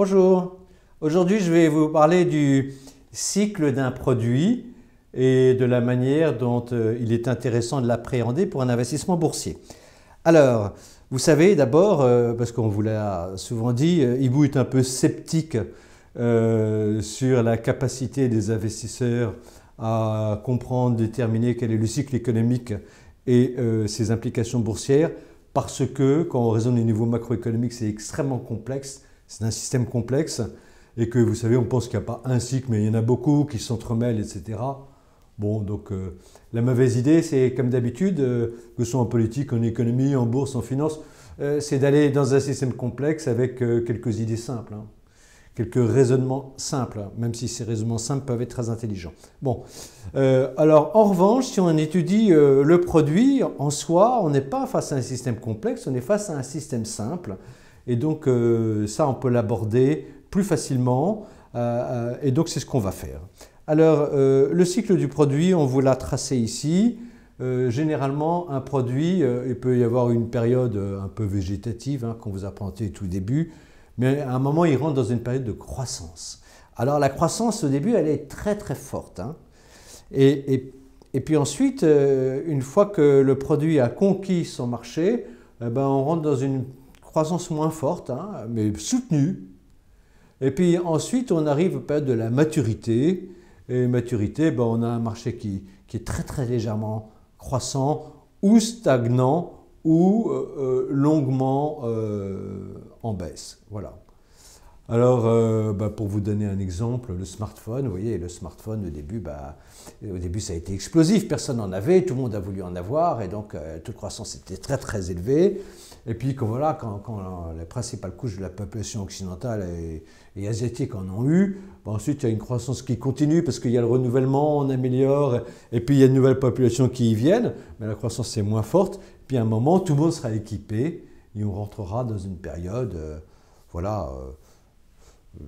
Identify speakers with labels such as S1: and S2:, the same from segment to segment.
S1: Bonjour, aujourd'hui je vais vous parler du cycle d'un produit et de la manière dont euh, il est intéressant de l'appréhender pour un investissement boursier. Alors, vous savez d'abord, euh, parce qu'on vous l'a souvent dit, euh, Ibu est un peu sceptique sur la capacité des investisseurs à comprendre, déterminer quel est le cycle économique et ses implications boursières, parce que quand on raisonne au niveau macroéconomique, c'est extrêmement complexe c'est un système complexe et que, vous savez, on pense qu'il n'y a pas un cycle, mais il y en a beaucoup qui s'entremêlent, etc. Bon, donc euh, la mauvaise idée, c'est comme d'habitude, euh, que ce soit en politique, en économie, en bourse, en finance, euh, c'est d'aller dans un système complexe avec quelques idées simples, hein. quelques raisonnements simples, même si ces raisonnements simples peuvent être très intelligents. Bon, alors en revanche, si on étudie le produit en soi, on n'est pas face à un système complexe, on est face à un système simple et donc euh, ça, on peut l'aborder plus facilement. Euh, euh, et donc c'est ce qu'on va faire. Alors, le cycle du produit, on vous l'a tracé ici. généralement, un produit, il peut y avoir une période un peu végétative, hein, qu'on vous a au tout début, mais à un moment, il rentre dans une période de croissance. Alors la croissance au début, elle est très très forte. Hein. Et, et, puis ensuite, une fois que le produit a conquis son marché, ben, on rentre dans une croissance moins forte, hein, mais soutenue. Et puis ensuite, on arrive à de la maturité. Et maturité, ben, on a un marché qui, qui est très très légèrement croissant ou stagnant ou euh, euh, longuement euh, en baisse. Voilà. Alors, euh, bah, pour vous donner un exemple, le smartphone, vous voyez, le smartphone au début, bah, euh, au début ça a été explosif, personne n'en avait, tout le monde a voulu en avoir, et donc euh, toute croissance était très très élevée. Et puis quand, voilà, quand, quand les principales couches de la population occidentale et, asiatique en ont eu, bah, ensuite il y a une croissance qui continue parce qu'il y a le renouvellement, on améliore, et puis il y a de nouvelle population qui y viennent, mais la croissance est moins forte. Puis à un moment, tout le monde sera équipé, et on rentrera dans une période, voilà euh,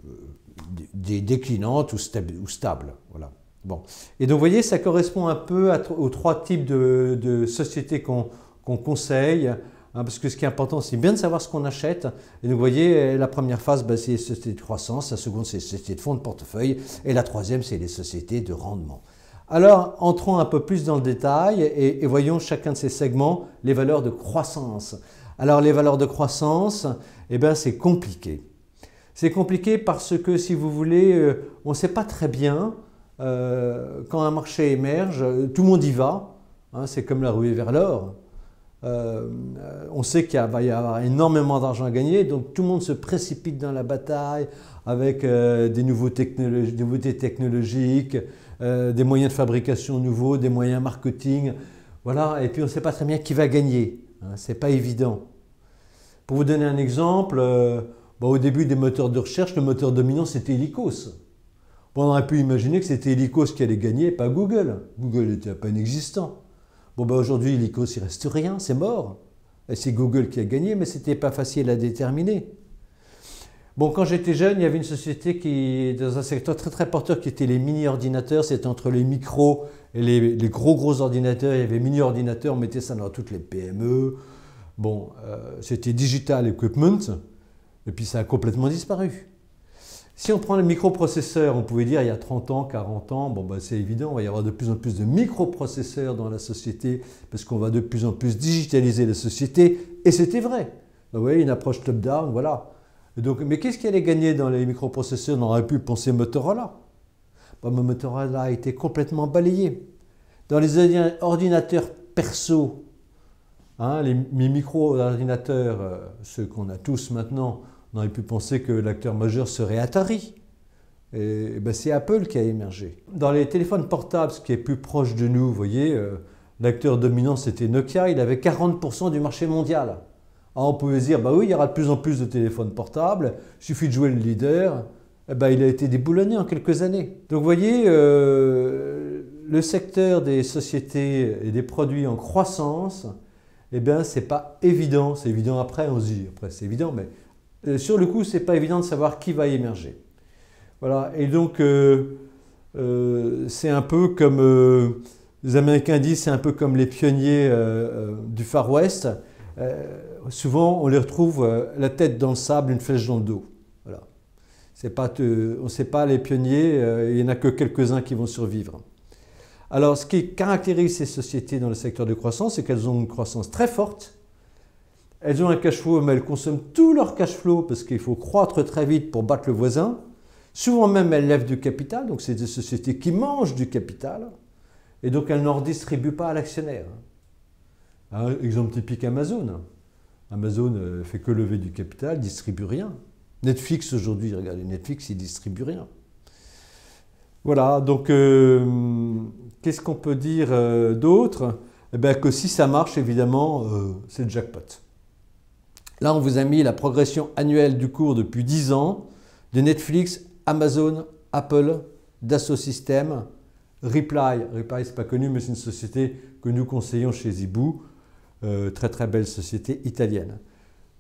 S1: des déclinantes ou, stable, stables. Voilà. Bon. Et donc, vous voyez, ça correspond un peu aux trois types de, sociétés qu'on conseille, hein, parce que ce qui est important, c'est bien de savoir ce qu'on achète. Et donc, vous voyez, la première phase, bah, c'est les sociétés de croissance, la seconde, c'est les sociétés de fonds de portefeuille, et la troisième, c'est les sociétés de rendement. Alors, entrons un peu plus dans le détail et, voyons chacun de ces segments les valeurs de croissance. Alors, les valeurs de croissance, eh bien, c'est compliqué. C'est compliqué parce que, si vous voulez, euh, on ne sait pas très bien euh, quand un marché émerge, euh, tout le monde y va. Hein, c'est comme la ruée vers l'or. on sait qu'il va y avoir énormément d'argent à gagner, donc tout le monde se précipite dans la bataille avec des, nouveautés technologiques, des moyens de fabrication nouveaux, des moyens marketing, voilà, et puis on ne sait pas très bien qui va gagner, hein, c'est pas évident. Pour vous donner un exemple, bah, au début des moteurs de recherche, le moteur dominant, c'était Helicos. on aurait pu imaginer que c'était Helicos qui allait gagner, pas Google. Google était pas inexistant. Bon, bah, aujourd'hui, Helicos, il reste rien, c'est mort. C'est Google qui a gagné, mais ce n'était pas facile à déterminer. Bon, quand j'étais jeune, il y avait une société qui, dans un secteur très très porteur qui était les mini-ordinateurs. C'était entre les micros et les, gros gros ordinateurs. Il y avait mini-ordinateurs, on mettait ça dans toutes les PME. Bon, euh, c'était Digital Equipment. Et puis ça a complètement disparu. Si on prend les microprocesseurs, on pouvait dire il y a 30 ans, 40 ans, bon ben c'est évident, il va y avoir de plus en plus de microprocesseurs dans la société parce qu'on va de plus en plus digitaliser la société et c'était vrai. vous voyez, une approche top-down, voilà. donc, mais qu'est-ce qui allait gagner dans les microprocesseurs On aurait pu penser Motorola. Ben, Motorola a été complètement balayé. Dans les ordinateurs perso, hein, les, micro-ordinateurs, euh, ceux qu'on a tous maintenant, on aurait pu penser que l'acteur majeur serait Atari. Et, eh ben, c'est Apple qui a émergé. Dans les téléphones portables, ce qui est plus proche de nous, vous voyez, euh, l'acteur dominant c'était Nokia, il avait 40% du marché mondial. Alors ah, on pouvait dire, bah oui, il y aura de plus en plus de téléphones portables, il suffit de jouer le leader. Eh ben, il a été déboulonné en quelques années. Donc vous voyez, euh, le secteur des sociétés et des produits en croissance, eh bien, c'est pas évident. C'est évident après, on se dit, après c'est évident, mais euh, sur le coup, ce n'est pas évident de savoir qui va émerger. Voilà, et donc euh, euh, c'est un peu comme, les Américains disent, c'est un peu comme les pionniers du Far West. souvent, on les retrouve la tête dans le sable, une flèche dans le dos. Pas, on ne sait pas les pionniers, il n'y en a que quelques-uns qui vont survivre. Alors, ce qui caractérise ces sociétés dans le secteur de croissance, c'est qu'elles ont une croissance très forte, elles ont un cash flow, mais elles consomment tout leur cash flow parce qu'il faut croître très vite pour battre le voisin. Souvent même, elles lèvent du capital, donc c'est des sociétés qui mangent du capital, et donc elles n'en redistribuent pas à l'actionnaire. Un hein, exemple typique Amazon. Amazon euh, fait que lever du capital, distribue rien. Netflix aujourd'hui, regardez, Netflix, il distribue rien. Voilà, donc euh, qu'est-ce qu'on peut dire euh, d'autre Eh bien que si ça marche, évidemment, c'est le jackpot. Là, on vous a mis la progression annuelle du cours depuis 10 ans de Netflix, Amazon, Apple, Dassault Systèmes, Reply. Reply, n'est pas connu, mais c'est une société que nous conseillons chez Zibou. Euh, très très belle société italienne.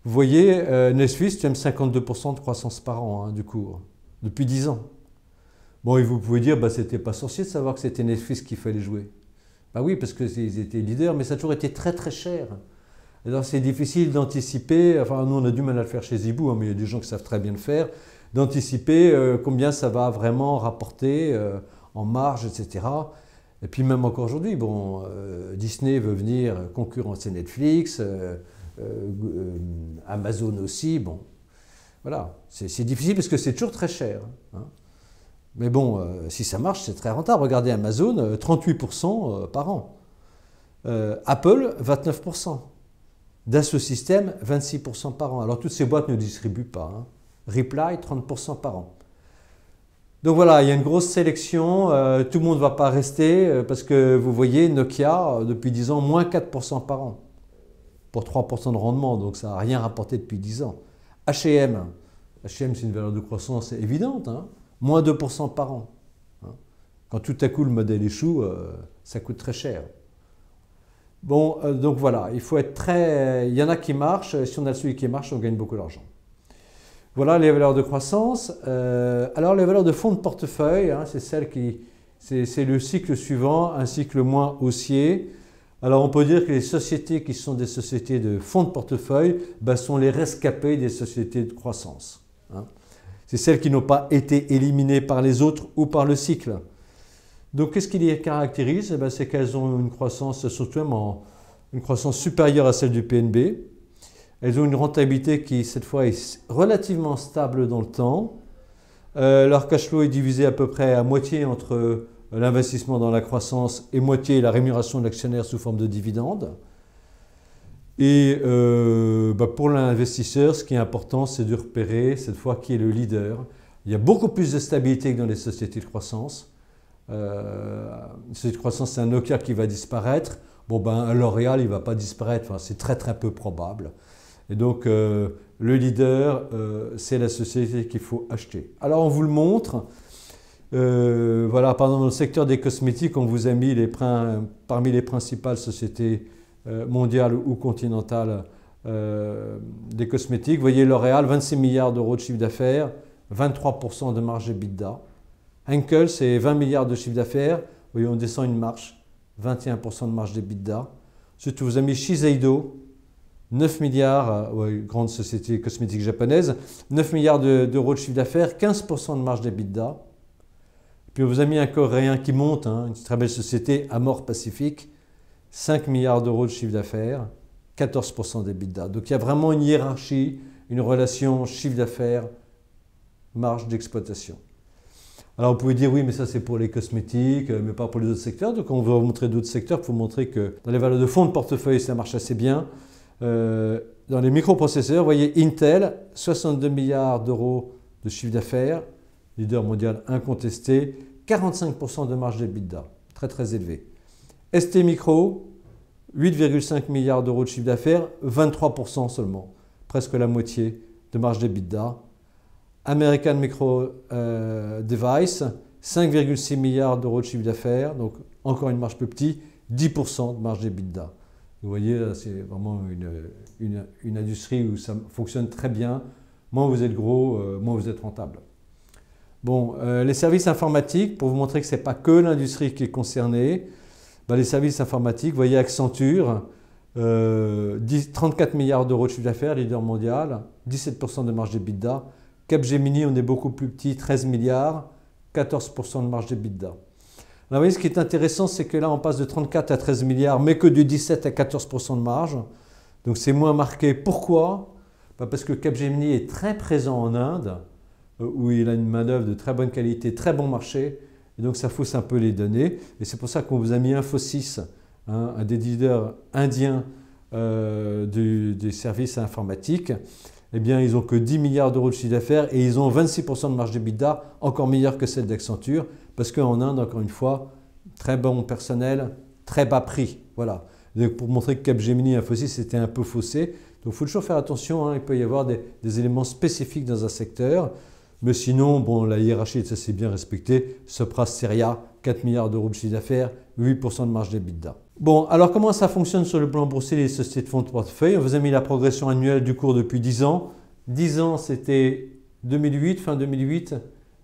S1: Vous voyez, euh, Netflix, tu aimes 52% de croissance par an hein, du cours, depuis 10 ans. Bon, et vous pouvez dire, bah, c'était pas sorcier de savoir que c'était Netflix qu'il fallait jouer. Bah oui, parce qu'ils étaient leaders, mais ça a toujours été très très cher c'est difficile d'anticiper, enfin nous on a du mal à le faire chez Zibou, hein, mais il y a des gens qui savent très bien le faire, d'anticiper euh, combien ça va vraiment rapporter euh, en marge, etc. Et puis même encore aujourd'hui, bon, euh, Disney veut venir concurrencer Netflix, Amazon aussi, bon, voilà, c'est difficile parce que c'est toujours très cher. Hein. Mais bon, si ça marche, c'est très rentable. Regardez Amazon, 38% par an. Apple, 29% dans ce système, 26% par an. Alors toutes ces boîtes ne distribuent pas. Hein. Reply, 30% par an. Donc voilà, il y a une grosse sélection. Euh, tout le monde ne va pas rester euh, parce que vous voyez, Nokia, euh, depuis 10 ans, moins 4% par an pour 3% de rendement. Donc ça n'a rien rapporté depuis 10 ans. HM, HM c'est une valeur de croissance évidente, hein. moins 2% par an. Hein. Quand tout à coup le modèle échoue, ça coûte très cher. Bon, euh, donc voilà, il faut être très. Il y en a qui marchent. Si on a celui qui marche, on gagne beaucoup d'argent. Voilà les valeurs de croissance. Euh, alors les valeurs de fonds de portefeuille, hein, c'est celle qui, c'est le cycle suivant, un cycle moins haussier. Alors on peut dire que les sociétés qui sont des sociétés de fonds de portefeuille ben, sont les rescapés des sociétés de croissance. Hein. C'est celles qui n'ont pas été éliminées par les autres ou par le cycle. Donc, qu'est-ce qui les caractérise eh ben, C'est qu'elles ont une croissance, surtout une croissance supérieure à celle du PNB. Elles ont une rentabilité qui, cette fois, est relativement stable dans le temps. Euh, leur cash flow est divisé à peu près à moitié entre euh, l'investissement dans la croissance et moitié la rémunération de l'actionnaire sous forme de dividendes. Et euh, bah, pour l'investisseur, ce qui est important, c'est de repérer cette fois qui est le leader. Il y a beaucoup plus de stabilité que dans les sociétés de croissance cette euh, croissance, c'est un Nokia qui va disparaître. Bon, ben, un L'Oréal, il ne va pas disparaître. c'est très, très peu probable. Et donc, euh, le leader, euh, c'est la société qu'il faut acheter. Alors, on vous le montre. voilà, par dans le secteur des cosmétiques, on vous a mis parmi les principales sociétés mondiales ou continentales des cosmétiques. Vous voyez L'Oréal, 26 milliards d'euros de chiffre d'affaires, 23% de marge EBITDA. Henkel, c'est 20 milliards de chiffre d'affaires. Voyons, on descend une marche, 21% de marge d'EBITDA. Surtout, vous avez Shiseido, 9 milliards, euh, grande société cosmétique japonaise, 9 hein, milliards d'euros de, chiffre d'affaires, 15% de marge d'EBITDA. Puis vous avez un coréen qui monte, une très belle société, Amor Pacific, 5 milliards d'euros de chiffre d'affaires, 14% d'EBITDA. Donc il y a vraiment une hiérarchie, une relation chiffre d'affaires, marge d'exploitation. Alors vous pouvez dire oui, mais ça c'est pour les cosmétiques, euh, mais pas pour les autres secteurs. Donc on vous montrer d'autres secteurs pour montrer que dans les valeurs de fonds de portefeuille, ça marche assez bien. Euh, dans les microprocesseurs, vous voyez Intel, 62 milliards d'euros de chiffre d'affaires, leader mondial incontesté, 45% de marge d'EBITDA, très très élevé. ST Micro, 8,5 milliards d'euros de chiffre d'affaires, 23% seulement, presque la moitié de marge d'EBITDA, American Micro euh, Device, 5,6 milliards d'euros de chiffre d'affaires, donc encore une marge plus petite, 10% de marge d'EBITDA. Vous voyez, c'est vraiment une, une, industrie où ça fonctionne très bien. Moins vous êtes gros, euh, moins vous êtes rentable. Bon, euh, les services informatiques, pour vous montrer que ce n'est pas que l'industrie qui est concernée, bah, les services informatiques, vous voyez Accenture, 34 milliards d'euros de chiffre d'affaires, leader mondial, 17% de marge d'EBITDA. Capgemini, on est beaucoup plus petit, 13 milliards, 14% de marge d'EBITDA. Là, vous voyez, ce qui est intéressant, c'est que là, on passe de 34 à 13 milliards, mais que de 17 à 14% de marge. Donc, c'est moins marqué. Pourquoi bah, Parce que Capgemini est très présent en Inde, euh, où il a une main de très bonne qualité, très bon marché. Et donc, ça fausse un peu les données. Et c'est pour ça qu'on vous a mis Info 6, hein, un des leaders indiens euh, des services informatiques eh bien, ils n'ont que 10 milliards d'euros de chiffre d'affaires et ils ont 26% de marge d'EBITDA, encore meilleure que celle d'Accenture, parce qu'en Inde, encore une fois, très bon personnel, très bas prix. Voilà. Donc, pour montrer que Capgemini a faussé, c'était un peu faussé. Donc il faut toujours faire attention, hein, il peut y avoir des éléments spécifiques dans un secteur. Mais sinon, bon, la hiérarchie, ça c'est bien respecté. Sopra Seria, 4 milliards d'euros de chiffre d'affaires, 8% de marge d'EBITDA. Bon, alors comment ça fonctionne sur le plan boursier des sociétés de fonds de portefeuille On vous a mis la progression annuelle du cours depuis 10 ans. 10 ans, c'était 2008, fin 2008. Donc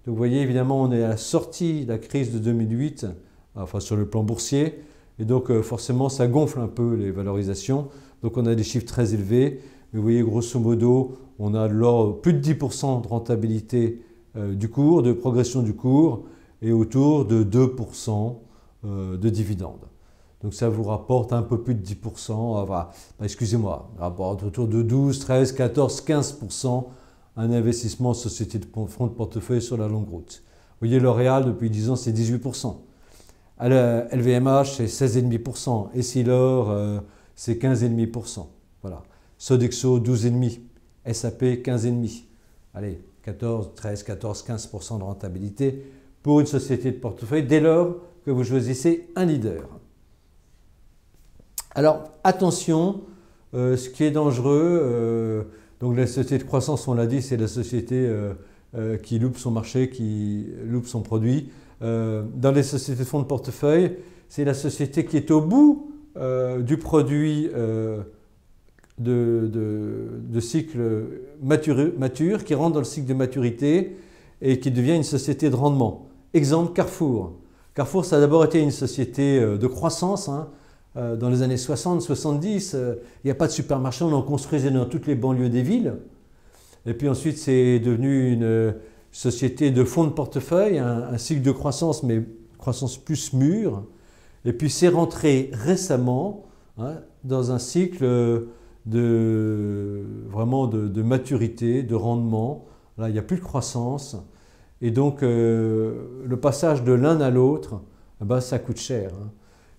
S1: vous voyez, évidemment, on est à la sortie de la crise de 2008, enfin sur le plan boursier. Et donc, euh, forcément, ça gonfle un peu les valorisations. Donc, on a des chiffres très élevés. Mais vous voyez, grosso modo, on a alors plus de 10% de rentabilité euh, du cours, de progression du cours, et autour de 2% euh, de dividendes. Donc ça vous rapporte un peu plus de 10%, ah, bah, bah, excusez-moi, rapporte autour de 12, 13, 14, 15% un investissement en société de front de portefeuille sur la longue route. Vous voyez, L'Oréal, depuis 10 ans, c'est 18%. LVMH, c'est 16,5%. Essilor, euh, c'est 15,5%. Voilà. Sodexo 12,5, SAP 15,5. Allez, 14, 13, 14, 15% de rentabilité pour une société de portefeuille dès lors que vous choisissez un leader. Alors attention, euh, ce qui est dangereux, euh, donc la société de croissance, on l'a dit, c'est la société euh, qui loupe son marché, qui loupe son produit. dans les sociétés de fonds de portefeuille, c'est la société qui est au bout du produit de, de, de cycle mature, qui rentre dans le cycle de maturité et qui devient une société de rendement. Exemple Carrefour. Carrefour, ça a d'abord été une société euh, de croissance. Hein, euh, dans les années 60, 70, euh, il n'y a pas de supermarché, on en construisait dans toutes les banlieues des villes. Et puis ensuite, c'est devenu une société de fonds de portefeuille, un, cycle de croissance, mais croissance plus mûre. Et puis c'est rentré récemment hein, dans un cycle de, vraiment de, maturité, de rendement. Là, il n'y a plus de croissance. Et donc, euh, le passage de l'un à l'autre, eh ben, ça coûte cher. Hein.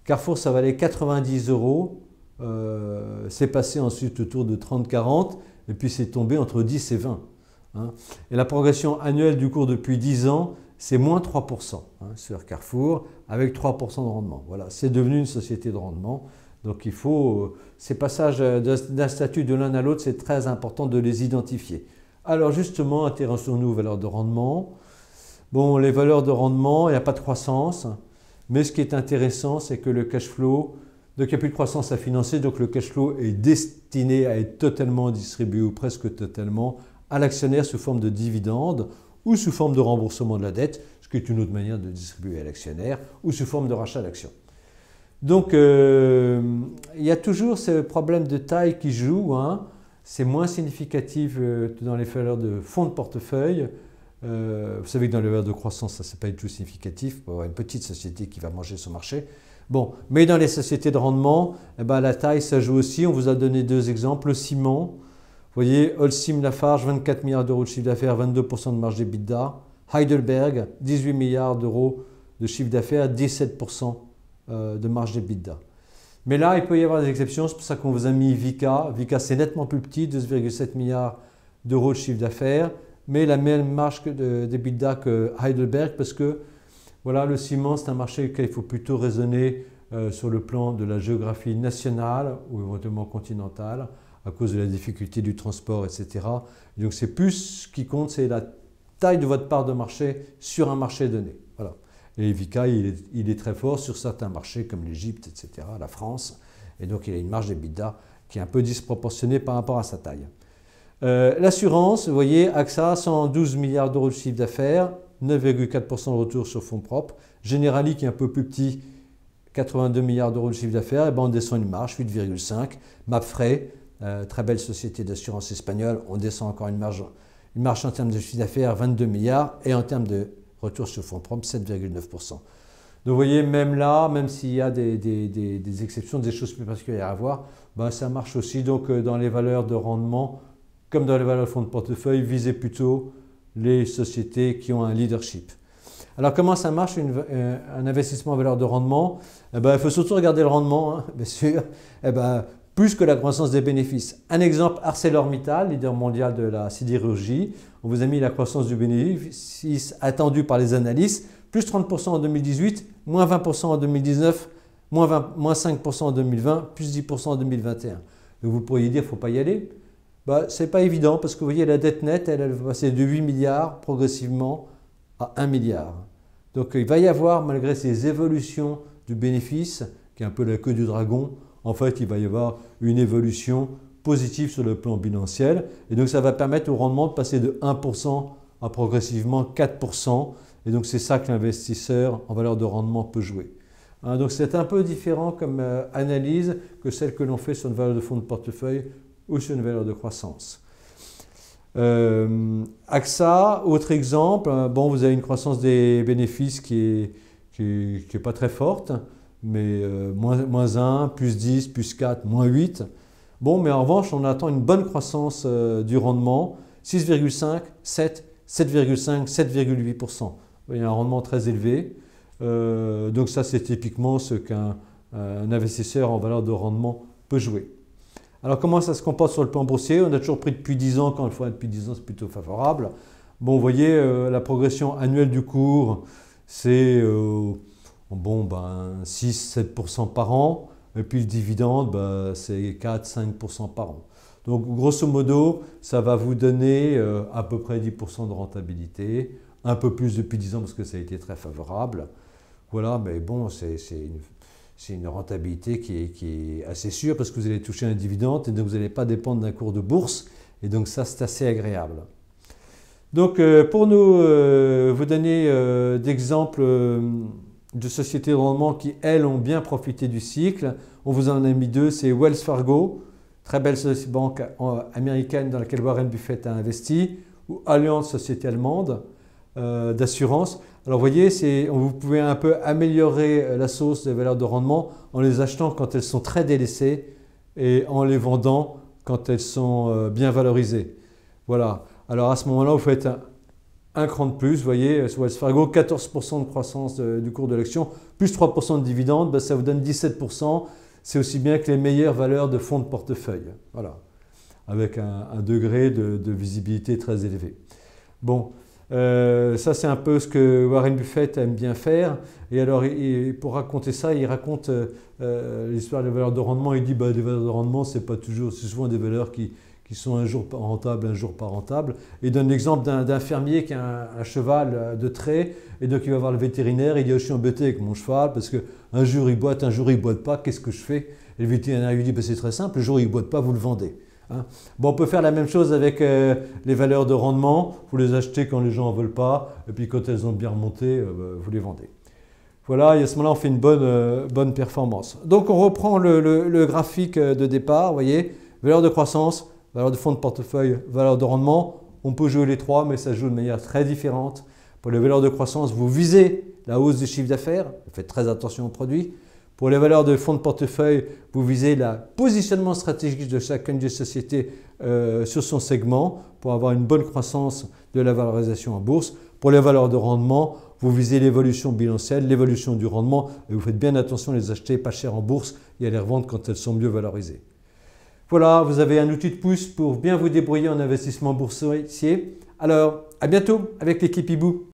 S1: Carrefour, ça valait 90 euros. Euh, c'est passé ensuite autour de 30-40, et puis c'est tombé entre 10 et 20. Hein. Et la progression annuelle du cours depuis 10 ans, c'est moins 3% hein, sur Carrefour, avec 3% de rendement. Voilà, c'est devenu une société de rendement. Donc il faut, euh, ces passages euh, d'un statut de l'un à l'autre, c'est très important de les identifier. Alors justement, intéressons-nous aux valeurs de rendement. Bon, les valeurs de rendement, il n'y a pas de croissance, mais ce qui est intéressant, c'est que le cash flow, donc il n'y a plus de croissance à financer, donc le cash flow est destiné à être totalement distribué ou presque totalement à l'actionnaire sous forme de dividendes ou sous forme de remboursement de la dette, ce qui est une autre manière de distribuer à l'actionnaire, ou sous forme de rachat d'actions. Donc, euh, il y a toujours ce problème de taille qui joue. Hein. C'est moins significatif euh, dans les valeurs de fonds de portefeuille. Euh, vous savez que dans les valeurs de croissance, ça, c'est pas du tout significatif une petite société qui va manger son marché. Bon, mais dans les sociétés de rendement, eh ben, la taille, ça joue aussi. On vous a donné deux exemples. Le ciment, vous voyez, Holcim Lafarge, 24 milliards d'euros de chiffre d'affaires, 22% de marge d'EBITDA. Heidelberg, 18 milliards d'euros de chiffre d'affaires, 17% euh, de marge d'EBITDA. Mais là, il peut y avoir des exceptions, c'est pour ça qu'on vous a mis Vika. Vika, c'est nettement plus petit, 2,7 milliards d'euros de chiffre d'affaires, mais la même marge d'EBITDA que Heidelberg, parce que voilà, le ciment, c'est un marché auquel il faut plutôt raisonner euh, sur le plan de la géographie nationale ou éventuellement continentale, à cause de la difficulté du transport, etc. donc c'est plus ce qui compte, c'est la taille de votre part de marché sur un marché donné. Et Vika, il est, très fort sur certains marchés comme l'Égypte, etc., la France. Et donc, il a une marge d'EBITDA qui est un peu disproportionnée par rapport à sa taille. Euh, l'assurance, vous voyez, AXA, 112 milliards d'euros de chiffre d'affaires, 9,4% de retour sur fonds propres. Generali, qui est un peu plus petit, 82 milliards d'euros de chiffre d'affaires, et ben on descend une marge, 8,5. Mapfre, euh, très belle société d'assurance espagnole, on descend encore une marge, une marge en termes de chiffre d'affaires, 22 milliards, et en termes de retour sur fonds propres 7,9%. Donc vous voyez, même là, même s'il y a des, exceptions, des choses plus particulières à voir, ben, ça marche aussi. Donc euh, dans les valeurs de rendement, comme dans les valeurs de fonds de portefeuille, visez plutôt les sociétés qui ont un leadership. Alors comment ça marche euh, un investissement en valeur de rendement eh ben, Il faut surtout regarder le rendement, hein, bien sûr. Eh ben, plus que la croissance des bénéfices. Un exemple, ArcelorMittal, leader mondial de la sidérurgie. On vous a mis la croissance du bénéfice attendue par les analystes, plus 30% en 2018, moins 20% en 2019, moins, 5% en 2020, plus 10% en 2021. vous pourriez dire, faut pas y aller. Bah, Ce n'est pas évident parce que vous voyez, la dette nette, elle, elle va passer de 8 milliards progressivement à 1 milliard. Donc il va y avoir, malgré ces évolutions du bénéfice, qui est un peu la queue du dragon, en fait, il va y avoir une évolution positive sur le plan financier. Et donc, ça va permettre au rendement de passer de 1% à progressivement 4%. Et donc, c'est ça que l'investisseur en valeur de rendement peut jouer. Hein, donc, c'est un peu différent comme euh, analyse que celle que l'on fait sur une valeur de fonds de portefeuille ou sur une valeur de croissance. Euh, AXA, autre exemple, bon, vous avez une croissance des bénéfices qui n'est qui est pas très forte mais euh, moins, 1, plus 10, plus 4, moins 8. Bon, mais en revanche, on attend une bonne croissance euh, du rendement, 6,5, 7, 7,5, 7,8%. Il y a un rendement très élevé. Euh, donc ça, c'est typiquement ce qu'un investisseur en valeur de rendement peut jouer. Alors comment ça se comporte sur le plan boursier On a toujours pris depuis 10 ans, quand il faut depuis 10 ans, c'est plutôt favorable. Bon, vous voyez, la progression annuelle du cours, c'est bon, ben, 6-7% par an, et puis le dividende, ben, c'est 4-5% par an. Donc grosso modo, ça va vous donner euh, à peu près 10% de rentabilité, un peu plus depuis 10 ans parce que ça a été très favorable. Voilà, mais bon, c'est une, une, rentabilité qui est, qui est, assez sûre parce que vous allez toucher un dividende et donc vous n'allez pas dépendre d'un cours de bourse. Et donc ça, c'est assez agréable. Donc euh, pour nous, euh, vous donner d'exemples de sociétés de rendement qui, elles, ont bien profité du cycle. On vous en a mis deux, c'est Wells Fargo, très belle banque euh, américaine dans laquelle Warren Buffett a investi, ou Allianz, société allemande euh, d'assurance. Alors vous voyez, vous pouvez un peu améliorer euh, la sauce des valeurs de rendement en les achetant quand elles sont très délaissées et en les vendant quand elles sont bien valorisées. Voilà. Alors à ce moment-là, vous faites un cran de plus. Vous voyez, euh, sur Wells Fargo, 14% de croissance du cours de l'action, plus 3% de dividendes, bah, ça vous donne 17%. C'est aussi bien que les meilleures valeurs de fonds de portefeuille. Voilà, avec un, degré de, visibilité très élevé. Bon, euh, ça c'est un peu ce que Warren Buffett aime bien faire. Et alors, pour raconter ça, il raconte euh, l'histoire des valeurs de rendement. Il dit, bah, des valeurs de rendement, c'est pas toujours, c'est souvent des valeurs qui, qui sont un jour rentables, un jour pas rentables. Et il donne l'exemple d'un fermier qui a un, cheval euh, de trait, et donc il va voir le vétérinaire, il dit oh, Je suis embêté avec mon cheval parce qu'un jour il boite, un jour il boite pas, qu'est-ce que je fais Et le vétérinaire lui dit ben, C'est très simple, le jour il il boite pas, vous le vendez. Hein. on peut faire la même chose avec euh, les valeurs de rendement, vous les achetez quand les gens n'en veulent pas, et puis quand elles ont bien remonté, euh, ben, vous les vendez. Voilà, et à ce moment-là, on fait une bonne, performance. Donc on reprend le, le graphique de départ, vous voyez, valeur de croissance, valeur de fonds de portefeuille, valeur de rendement, on peut jouer les trois, mais ça joue de manière très différente. Pour les valeurs de croissance, vous visez la hausse du chiffre d'affaires, faites très attention aux produits. Pour les valeurs de fonds de portefeuille, vous visez le positionnement stratégique de chacune des sociétés euh, sur son segment pour avoir une bonne croissance de la valorisation en bourse. Pour les valeurs de rendement, vous visez l'évolution bilancielle, l'évolution du rendement, et vous faites bien attention à les acheter pas cher en bourse et à les revendre quand elles sont mieux valorisées. Voilà, vous avez un outil de pouce pour bien vous débrouiller en investissement boursier. Alors, à bientôt avec l'équipe Ibou